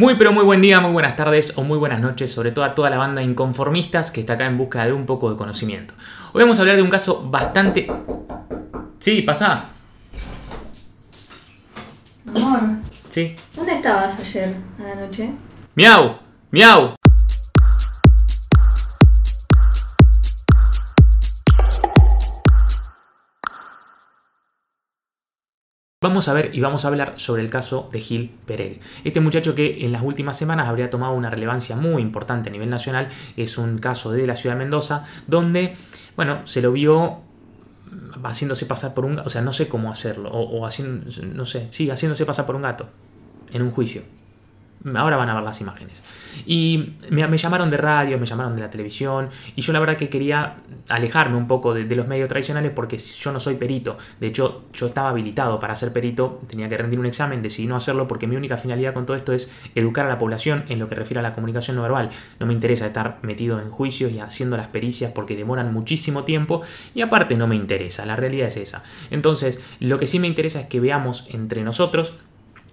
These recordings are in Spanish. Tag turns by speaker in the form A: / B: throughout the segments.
A: Muy pero muy buen día, muy buenas tardes o muy buenas noches, sobre todo a toda la banda de inconformistas que está acá en busca de un poco de conocimiento. Hoy vamos a hablar de un caso bastante... Sí, pasa. Amor. Sí.
B: ¿Dónde estabas ayer a la noche?
A: Miau, miau. Vamos a ver y vamos a hablar sobre el caso de Gil Pereg. Este muchacho que en las últimas semanas habría tomado una relevancia muy importante a nivel nacional es un caso de la ciudad de Mendoza donde, bueno, se lo vio haciéndose pasar por un, o sea, no sé cómo hacerlo, o, o haciendo, no sé, sí, haciéndose pasar por un gato en un juicio. Ahora van a ver las imágenes. Y me, llamaron de radio, me llamaron de la televisión, y yo la verdad que quería alejarme un poco de, de, los medios tradicionales porque yo no soy perito. De hecho, yo estaba habilitado para ser perito, tenía que rendir un examen, decidí no hacerlo porque mi única finalidad con todo esto es educar a la población en lo que refiere a la comunicación no verbal. No me interesa estar metido en juicios y haciendo las pericias porque demoran muchísimo tiempo y aparte no me interesa, la realidad es esa. Entonces, lo que sí me interesa es que veamos entre nosotros,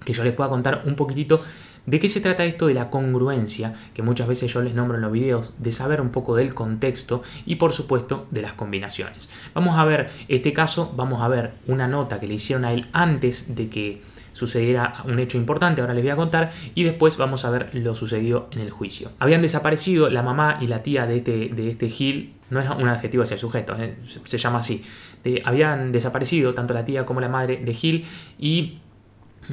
A: que yo les pueda contar un poquitito ¿De qué se trata esto de la congruencia, que muchas veces yo les nombro en los videos, de saber un poco del contexto y por supuesto de las combinaciones? Vamos a ver este caso, vamos a ver una nota que le hicieron a él antes de que sucediera un hecho importante, ahora les voy a contar, y después vamos a ver lo sucedido en el juicio. Habían desaparecido la mamá y la tía de este, de este Gil, no es un adjetivo hacia el sujeto, eh, se llama así. habían desaparecido tanto la tía como la madre de Gil y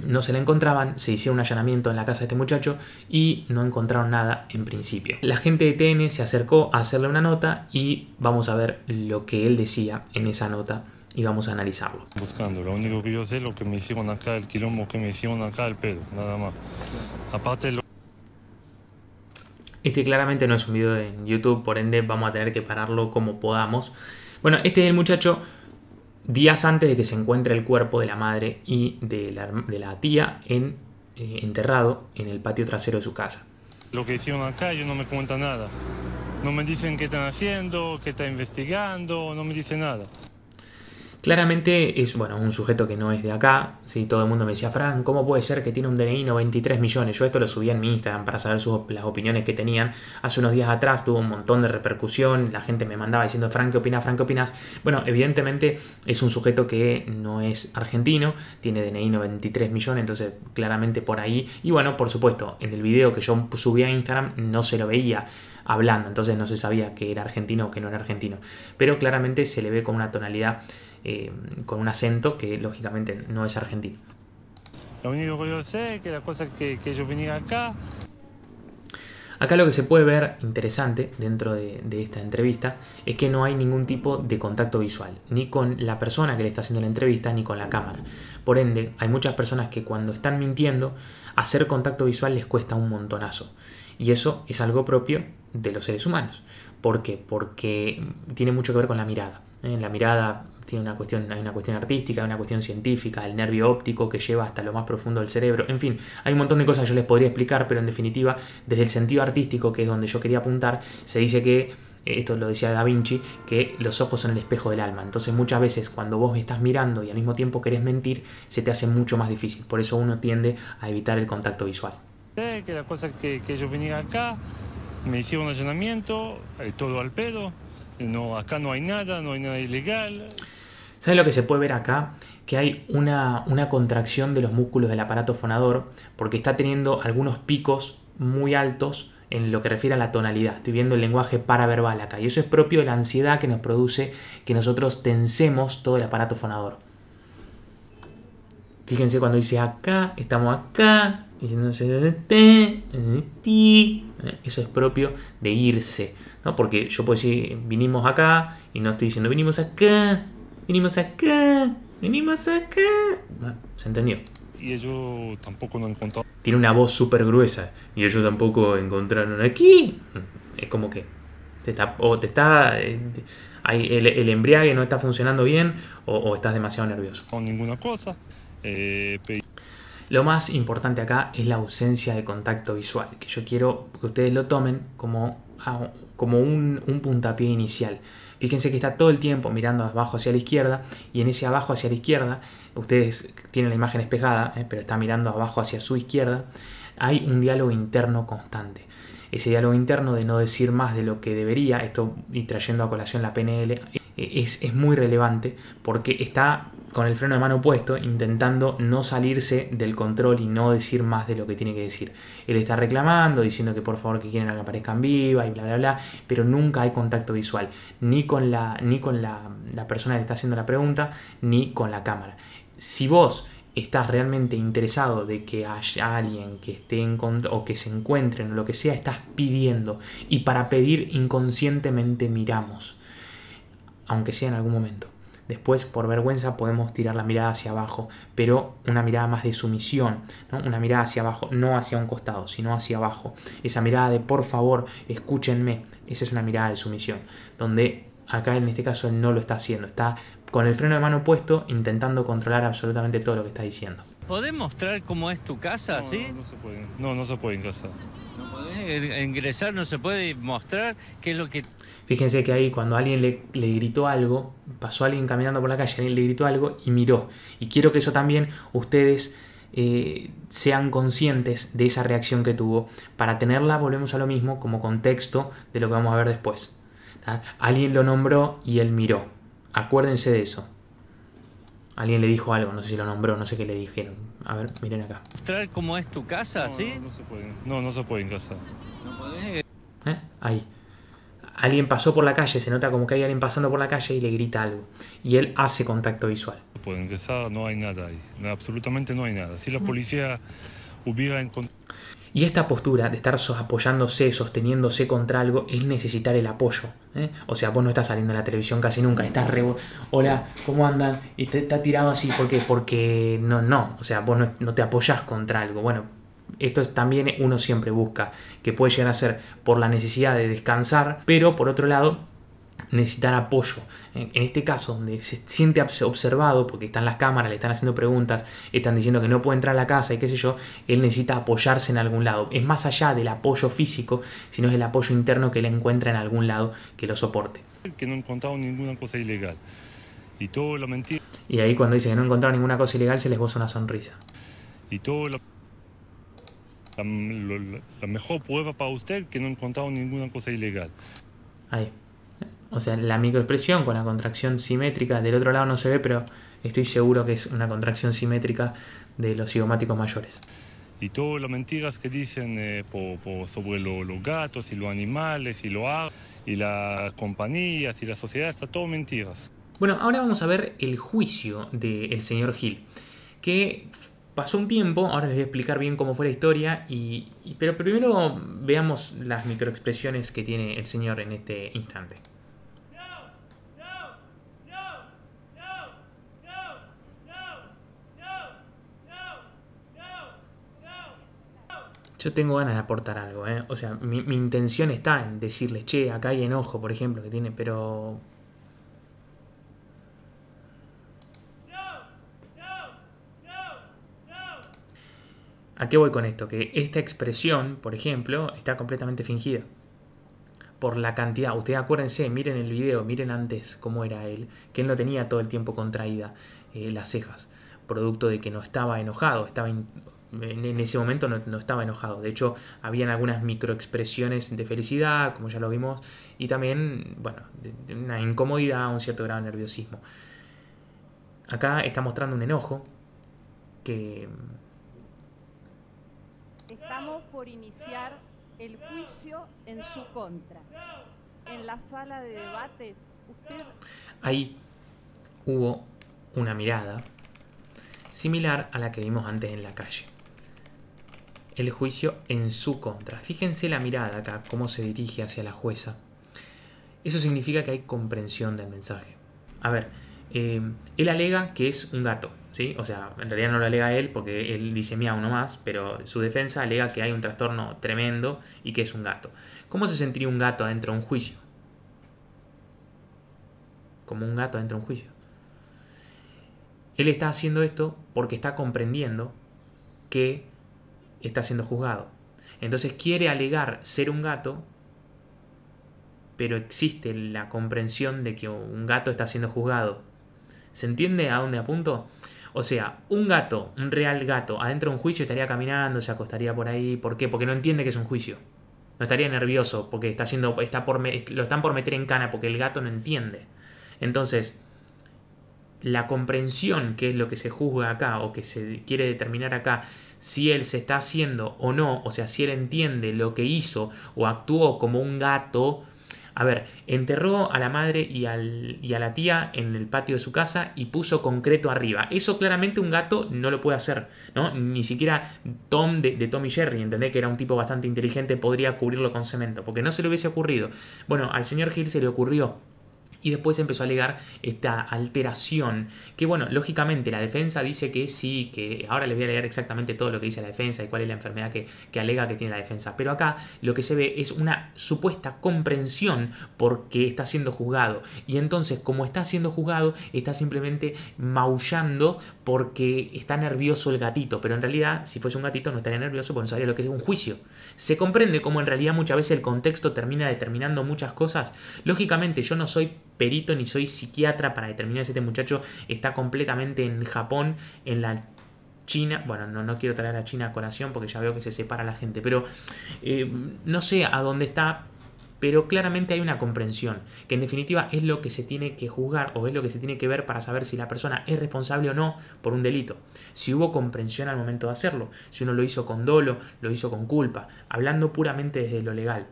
A: no se la encontraban, se hicieron un allanamiento en la casa de este muchacho y no encontraron nada en principio. La gente de TN se acercó a hacerle una nota y vamos a ver
B: lo que él decía en esa nota y vamos a analizarlo. Buscando, lo único que yo sé lo que me hicieron acá, el quilombo que me hicieron acá, el pedo, nada más. Aparte
A: Este claramente no es un video en YouTube, por ende vamos a tener que pararlo como podamos. Bueno, este es el muchacho días antes de que se encuentre el cuerpo de la madre y de la, de la tía en, eh, enterrado en el patio trasero de su casa.
B: Lo que hicieron acá yo no me cuenta nada. No me dicen qué están haciendo, qué están investigando, no me dicen nada.
A: Claramente es, bueno, un sujeto que no es de acá. Si Todo el mundo me decía, Fran, ¿cómo puede ser que tiene un DNI 93 millones? Yo esto lo subí en mi Instagram para saber las opiniones que tenían. Hace unos días atrás tuvo un montón de repercusión. La gente me mandaba diciendo, Fran, ¿qué opinas? Fran, ¿qué opinas? Bueno, evidentemente es un sujeto que no es argentino. Tiene DNI 93 millones, entonces claramente por ahí. Y bueno, por supuesto, en el video que yo subí a Instagram no se lo veía hablando. Entonces no se sabía que era argentino o que no era argentino. Pero claramente se le ve con una tonalidad eh, con un acento que lógicamente no es argentino.
B: Lo único que yo sé es que la cosa que, yo venía acá...
A: Acá lo que se puede ver interesante dentro de, de, esta entrevista es que no hay ningún tipo de contacto visual, ni con la persona que le está haciendo la entrevista, ni con la cámara. Por ende, hay muchas personas que cuando están mintiendo, hacer contacto visual les cuesta un montonazo. Y eso es algo propio de los seres humanos. ¿Por qué? Porque tiene mucho que ver con la mirada. En ¿eh? la mirada tiene una cuestión, hay una cuestión artística, hay una cuestión científica, el nervio óptico que lleva hasta lo más profundo del cerebro. En fin, hay un montón de cosas que yo les podría explicar, pero en definitiva, desde el sentido artístico, que es donde yo quería apuntar, se dice que eh, esto lo decía Da Vinci, que los ojos son el espejo del alma. Entonces muchas veces cuando vos estás mirando y al mismo tiempo querés mentir, se te hace mucho más difícil. Por eso uno tiende a evitar el contacto visual.
B: Eh, que la cosa que, que yo venía acá me hicieron allanamiento, eh, todo al pedo. No, acá no hay nada, no hay nada ilegal.
A: ¿Sabes lo que se puede ver acá? Que hay una, una contracción de los músculos del aparato fonador porque está teniendo algunos picos muy altos en lo que refiere a la tonalidad. Estoy viendo el lenguaje paraverbal acá y eso es propio de la ansiedad que nos produce que nosotros tensemos todo el aparato fonador. Fíjense cuando dice acá, estamos acá, ti. Eh, eso es propio de irse, ¿no? Porque yo puedo decir, vinimos acá, y no estoy diciendo, vinimos acá, vinimos acá, vinimos acá. ¿Se entendió?
B: Y ellos tampoco no encontraron.
A: Tiene una voz súper gruesa, y ellos tampoco encontraron aquí. Es como que te está, o te está, eh, el, el embriague no está funcionando bien, o, o estás demasiado nervioso. O ninguna cosa. Eh, lo más importante acá es la ausencia de contacto visual, que yo quiero que ustedes lo tomen como, como un, puntapié inicial. Fíjense que está todo el tiempo mirando abajo hacia la izquierda y en ese abajo hacia la izquierda, ustedes tienen la imagen espejada, eh, pero está mirando abajo hacia su izquierda, hay un diálogo interno constante. Ese diálogo interno de no decir más de lo que debería, esto y trayendo a colación la PNL, eh, es, es muy relevante porque está con el freno de mano puesto, intentando no salirse del control y no decir más de lo que tiene que decir. Él está reclamando, diciendo que por favor que quieren que aparezcan viva y bla, bla, bla, pero nunca hay contacto visual, ni con la, ni con la, persona que está haciendo la pregunta, ni con la cámara. Si vos estás realmente interesado de que haya alguien que esté en o que se encuentren o lo que sea, estás pidiendo. Y para pedir inconscientemente miramos, aunque sea en algún momento. Después, por vergüenza, podemos tirar la mirada hacia abajo, pero una mirada más de sumisión, una mirada hacia abajo, no hacia un costado, sino hacia abajo. Esa mirada de por favor, escúchenme, esa es una mirada de sumisión, donde acá en este caso él no lo está haciendo, está con el freno de mano puesto intentando controlar absolutamente todo lo que está diciendo.
B: ¿Podés mostrar cómo es tu casa? No, ¿sí? no, no se puede. No, no se puede en casa. No podés eh, ingresar, no se puede mostrar qué es lo que...
A: Fíjense que ahí cuando alguien le, gritó algo, pasó alguien caminando por la calle, alguien le gritó algo y miró. Y quiero que eso también ustedes eh, sean conscientes de esa reacción que tuvo. Para tenerla volvemos a lo mismo como contexto de lo que vamos a ver después. ¿Ah? Alguien lo nombró y él miró. Acuérdense de eso. Alguien le dijo algo, no sé si lo nombró, no sé qué le dijeron. A ver, miren acá.
B: ¿Mostrar cómo es tu casa, no, sí? No, no, se puede, no, no puede eh.
A: ¿Eh? Ahí. Alguien pasó por la calle, se nota como que hay alguien pasando por la calle y le grita algo. Y él hace contacto visual.
B: No puede ingresar, no hay nada ahí. Absolutamente no hay nada. Si la mm. policía hubiera encontrado... Y esta
A: postura de estar apoyándose, sosteniéndose contra algo, es necesitar el apoyo. ¿eh? O sea, vos no estás saliendo a la televisión casi nunca, estás re... Hola, ¿cómo andan? Y te está tirado así, ¿por Porque no, no, o sea, vos no, te apoyas contra algo. Bueno, esto también uno siempre busca, que puede llegar a ser por la necesidad de descansar, pero por otro lado, necesitar apoyo. En este caso, donde se siente observado, porque están las cámaras, le están haciendo preguntas, están diciendo que no puede entrar a la casa y qué sé yo, él necesita apoyarse en algún lado. Es más allá del apoyo físico, sino es el apoyo interno que él encuentra en algún lado que lo soporte.
B: Que no ninguna cosa ilegal. Y todo
A: Y ahí cuando dice que no encontraron ninguna cosa ilegal se les goza una sonrisa.
B: Y todo lo... mejor prueba para usted que no encontraron ninguna cosa ilegal.
A: Ahí o sea, la microexpresión con la contracción simétrica, del otro lado no se ve, pero estoy seguro que es una contracción simétrica de los cigomáticos mayores.
B: Y todas las mentiras que dicen eh, por, sobre los gatos y los animales y y las compañías y la sociedad, está todo mentiras.
A: Bueno, ahora vamos a ver el juicio del señor Gil, que pasó un tiempo, ahora les voy a explicar bien cómo fue la historia, y pero primero veamos las microexpresiones que tiene el señor en este instante. yo tengo ganas de aportar algo, ¿eh? O sea, mi, intención está en decirle, che, acá hay enojo, por ejemplo, que tiene, pero ¿A qué voy con esto? Que esta expresión, por ejemplo, está completamente fingida. Por la cantidad. Ustedes acuérdense, miren el video, miren antes cómo era él, que él no tenía todo el tiempo contraída eh, las cejas, producto de que no estaba enojado, estaba en, ese momento no, estaba enojado. De hecho, habían algunas microexpresiones de felicidad, como ya lo vimos, y también, bueno, de, una incomodidad, un cierto grado de nerviosismo. Acá está mostrando un enojo que...
B: Estamos por iniciar el juicio en su contra. En la sala de debates,
A: Ahí hubo una mirada similar a la que vimos antes en la calle el juicio en su contra. Fíjense la mirada acá, cómo se dirige hacia la jueza. Eso significa que hay comprensión del mensaje. A ver, eh, él alega que es un gato, ¿sí? O sea, en realidad no lo alega él porque él dice uno más, pero su defensa alega que hay un trastorno tremendo y que es un gato. ¿Cómo se sentiría un gato adentro de un juicio? Como un gato adentro de un juicio. Él está haciendo esto porque está comprendiendo que está siendo juzgado. Entonces quiere alegar ser un gato, pero existe la comprensión de que un gato está siendo juzgado. ¿Se entiende a dónde apunto? O sea, un gato, un real gato, adentro de un juicio estaría caminando, se acostaría por ahí. ¿Por qué? Porque no entiende que es un juicio. No estaría nervioso porque está siendo, está por, lo están por meter en cana porque el gato no entiende. Entonces, la comprensión, que es lo que se juzga acá o que se quiere determinar acá, si él se está haciendo o no, o sea, si él entiende lo que hizo o actuó como un gato. A ver, enterró a la madre y, y a la tía en el patio de su casa y puso concreto arriba. Eso claramente un gato no lo puede hacer, ¿no? Ni siquiera Tom de, Tom y Jerry, entendé Que era un tipo bastante inteligente, podría cubrirlo con cemento, porque no se le hubiese ocurrido. Bueno, al señor Hill se le ocurrió y después empezó a alegar esta alteración, que bueno, lógicamente la defensa dice que sí, que ahora les voy a leer exactamente todo lo que dice la defensa y cuál es la enfermedad que, que alega que tiene la defensa, pero acá lo que se ve es una supuesta comprensión porque está siendo juzgado y entonces como está siendo juzgado está simplemente maullando porque está nervioso el gatito, pero en realidad si fuese un gatito no estaría nervioso porque no sabría lo que es un juicio. Se comprende como en realidad muchas veces el contexto termina determinando muchas cosas. Lógicamente yo no soy perito ni soy psiquiatra para determinar si este muchacho está completamente en Japón, en la China, bueno, no, no quiero traer a China a colación porque ya veo que se separa la gente, pero eh, no sé a dónde está, pero claramente hay una comprensión, que en definitiva es lo que se tiene que juzgar o es lo que se tiene que ver para saber si la persona es responsable o no por un delito, si hubo comprensión al momento de hacerlo, si uno lo hizo con dolo, lo hizo con culpa, hablando puramente desde lo legal.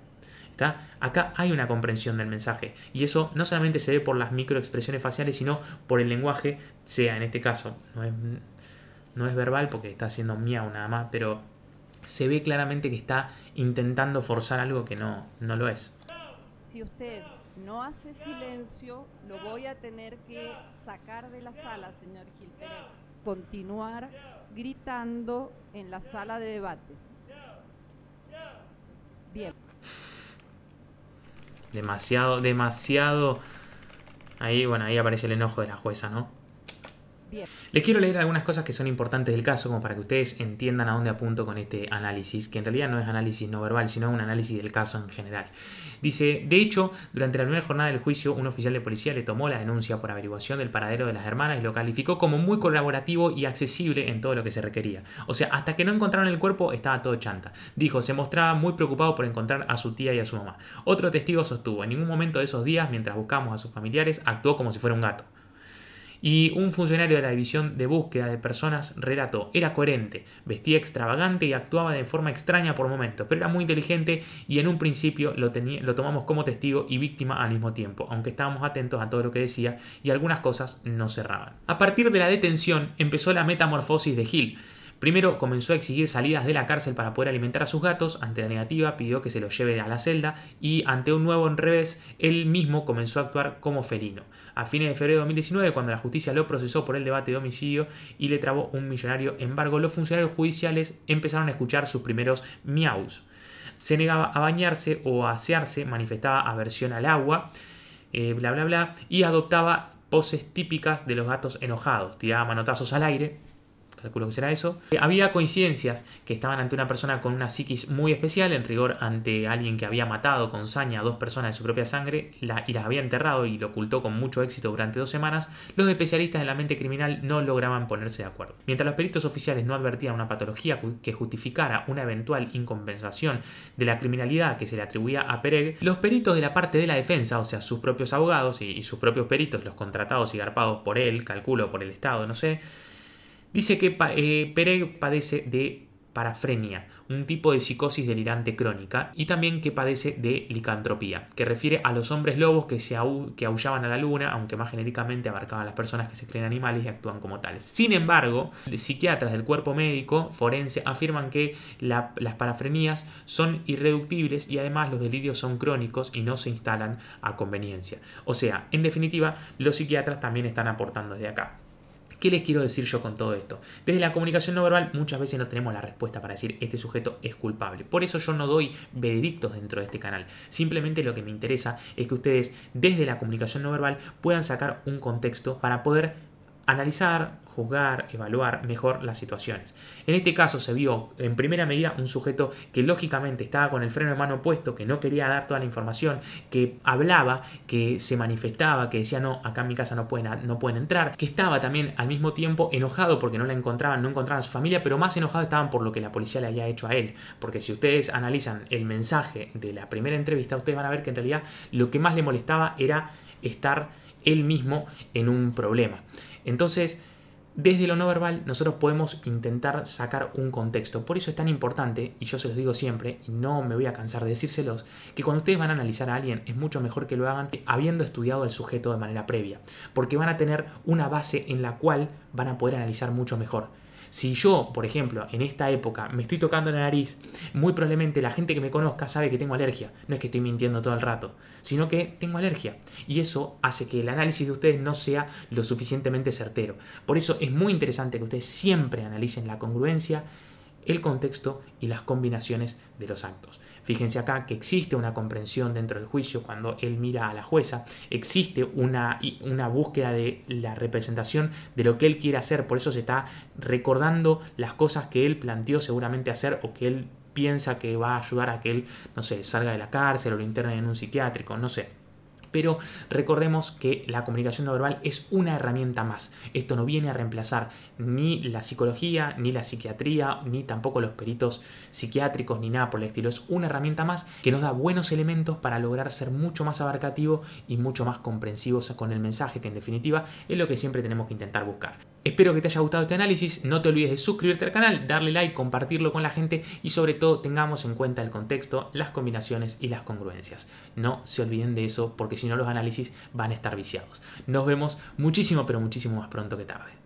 A: Acá hay una comprensión del mensaje y eso no solamente se ve por las microexpresiones faciales, sino por el lenguaje, sea en este caso, no es, verbal porque está haciendo miau nada más, pero se ve claramente que está intentando forzar algo que no, no lo es.
B: Si usted no hace silencio, lo voy a tener que sacar de la sala, señor Gil Continuar gritando en la sala de debate. Bien.
A: Demasiado, demasiado... Ahí, bueno, ahí aparece el enojo de la jueza, ¿no? Les quiero leer algunas cosas que son importantes del caso, como para que ustedes entiendan a dónde apunto con este análisis, que en realidad no es análisis no verbal, sino un análisis del caso en general. Dice, de hecho, durante la primera jornada del juicio, un oficial de policía le tomó la denuncia por averiguación del paradero de las hermanas y lo calificó como muy colaborativo y accesible en todo lo que se requería. O sea, hasta que no encontraron el cuerpo estaba todo chanta. Dijo, se mostraba muy preocupado por encontrar a su tía y a su mamá. Otro testigo sostuvo, en ningún momento de esos días, mientras buscamos a sus familiares, actuó como si fuera un gato y un funcionario de la división de búsqueda de personas relató, era coherente, vestía extravagante y actuaba de forma extraña por momentos, pero era muy inteligente y en un principio lo, tomamos como testigo y víctima al mismo tiempo, aunque estábamos atentos a todo lo que decía y algunas cosas no cerraban. A partir de la detención empezó la metamorfosis de Hill, Primero comenzó a exigir salidas de la cárcel para poder alimentar a sus gatos, ante la negativa pidió que se los lleve a la celda y ante un nuevo revés, él mismo comenzó a actuar como felino. A fines de febrero de 2019, cuando la justicia lo procesó por el debate de homicidio y le trabó un millonario embargo, los funcionarios judiciales empezaron a escuchar sus primeros miaus. Se negaba a bañarse o a asearse, manifestaba aversión al agua, eh, bla bla bla, y adoptaba poses típicas de los gatos enojados, tiraba manotazos al aire, calculo que será eso. Eh, había coincidencias que estaban ante una persona con una psiquis muy especial, en rigor ante alguien que había matado con saña a dos personas de su propia sangre y las había enterrado y lo ocultó con mucho éxito durante dos semanas, los especialistas en la mente criminal no lograban ponerse de acuerdo. Mientras los peritos oficiales no advertían una patología que justificara una eventual incompensación de la criminalidad que se le atribuía a Pereg, los peritos de la parte de la defensa, o sea, sus propios abogados y, y sus propios peritos, los contratados y garpados por él, calculo por el Estado, no sé, Dice que eh, padece de parafrenia, un tipo de psicosis delirante crónica, y también que padece de licantropía, que refiere a los hombres lobos que, se que aullaban a la luna, aunque más genéricamente abarcaban a las personas que se creen animales y actúan como tales. Sin embargo, psiquiatras del cuerpo médico forense afirman que las parafrenías son irreductibles y además los delirios son crónicos y no se instalan a conveniencia. O sea, en definitiva, los psiquiatras también están aportando desde acá. ¿Qué les quiero decir yo con todo esto? Desde la comunicación no verbal muchas veces no tenemos la respuesta para decir este sujeto es culpable. Por eso yo no doy veredictos dentro de este canal. Simplemente lo que me interesa es que ustedes desde la comunicación no verbal puedan sacar un contexto para poder analizar, juzgar, evaluar mejor las situaciones. En este caso se vio en primera medida un sujeto que lógicamente estaba con el freno de mano puesto, que no quería dar toda la información, que hablaba, que se manifestaba, que decía no, acá en mi casa no pueden, no pueden entrar, que estaba también al mismo tiempo enojado porque no la encontraban, no encontraban a su familia, pero más enojado estaban por lo que la policía le había hecho a él. Porque si ustedes analizan el mensaje de la primera entrevista, ustedes van a ver que en realidad lo que más le molestaba era estar él mismo en un problema. Entonces, desde lo no verbal nosotros podemos intentar sacar un contexto. Por eso es tan importante, y yo se los digo siempre, y no me voy a cansar de decírselos, que cuando ustedes van a analizar a alguien es mucho mejor que lo hagan habiendo estudiado al sujeto de manera previa, porque van a tener una base en la cual van a poder analizar mucho mejor. Si yo, por ejemplo, en esta época me estoy tocando la nariz, muy probablemente la gente que me conozca sabe que tengo alergia. No es que estoy mintiendo todo el rato, sino que tengo alergia. Y eso hace que el análisis de ustedes no sea lo suficientemente certero. Por eso es muy interesante que ustedes siempre analicen la congruencia el contexto y las combinaciones de los actos. Fíjense acá que existe una comprensión dentro del juicio cuando él mira a la jueza, existe una, una búsqueda de la representación de lo que él quiere hacer, por eso se está recordando las cosas que él planteó seguramente hacer o que él piensa que va a ayudar a que él, no sé, salga de la cárcel o lo internen en un psiquiátrico, no sé. Pero recordemos que la comunicación no verbal es una herramienta más. Esto no viene a reemplazar ni la psicología, ni la psiquiatría, ni tampoco los peritos psiquiátricos, ni nada por el estilo. Es una herramienta más que nos da buenos elementos para lograr ser mucho más abarcativo y mucho más comprensivos con el mensaje, que en definitiva es lo que siempre tenemos que intentar buscar. Espero que te haya gustado este análisis, no te olvides de suscribirte al canal, darle like, compartirlo con la gente y sobre todo tengamos en cuenta el contexto, las combinaciones y las congruencias. No se olviden de eso porque si no los análisis
B: van a estar viciados. Nos vemos muchísimo, pero muchísimo más pronto que tarde.